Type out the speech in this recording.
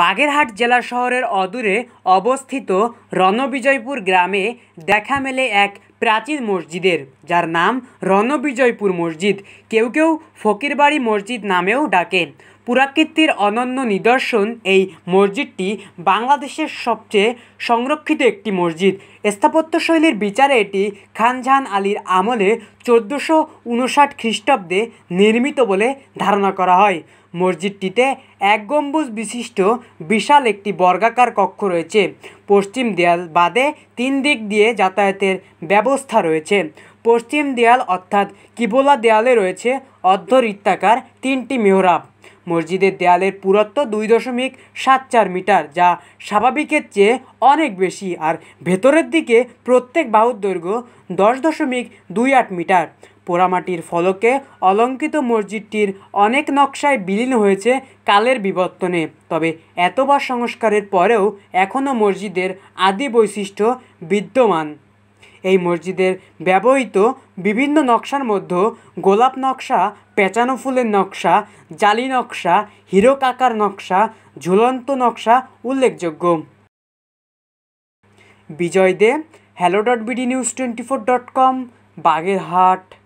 বাগেরহাট জেলা শহরের অদূরে অবস্থিত রণবিজয়পুর গ্রামে দেখা মেলে এক প্রাচীন মসজিদের যার নাম রণবিজয়পুর মসজিদ কেউ কেউ ফকিরবাড়ি মসজিদ নামেও ডাকে পুরাকৃতির অনন্য নিদর্শন এই মসজিদটি বাংলাদেশের সবচেয়ে সংরক্ষিত একটি মসজিদ স্থাপত্যশৈলীর বিচারে এটি খানজাহান আলীর আমলে চোদ্দোশো উনষাট খ্রিস্টাব্দে নির্মিত বলে ধারণা করা হয় মসজিদটিতে এক গম্বুজ বিশিষ্ট বিশাল একটি বর্গাকার কক্ষ রয়েছে পশ্চিম দেয়াল বাদে তিন দিক দিয়ে যাতায়াতের ব্যবস্থা অবস্থা রয়েছে পশ্চিম দেয়াল অর্থাৎ কিবোলা দেয়ালে রয়েছে অর্ধরিত্তাকার তিনটি মেহরাব মসজিদের দেয়ালের পুরত্ব দুই দশমিক সাত চার মিটার যা স্বাভাবিকের চেয়ে অনেক বেশি আর ভেতরের দিকে প্রত্যেক বাহুর দৈর্ঘ্য দশ দশমিক দুই আট মিটার পোড়ামাটির ফলকে অলঙ্কিত মসজিদটির অনেক নকশায় বিলীন হয়েছে কালের বিবর্তনে তবে এতবার সংস্কারের পরেও এখনও মসজিদের আদি বৈশিষ্ট্য বিদ্যমান এই মসজিদের ব্যবহৃত বিভিন্ন নকশার মধ্যে গোলাপ নকশা পেঁচানো ফুলের নকশা জালি নকশা হিরক আকার নকশা ঝুলন্ত নকশা উল্লেখযোগ্য Bijoy De hello dot BD news twenty four dot com Bagerhat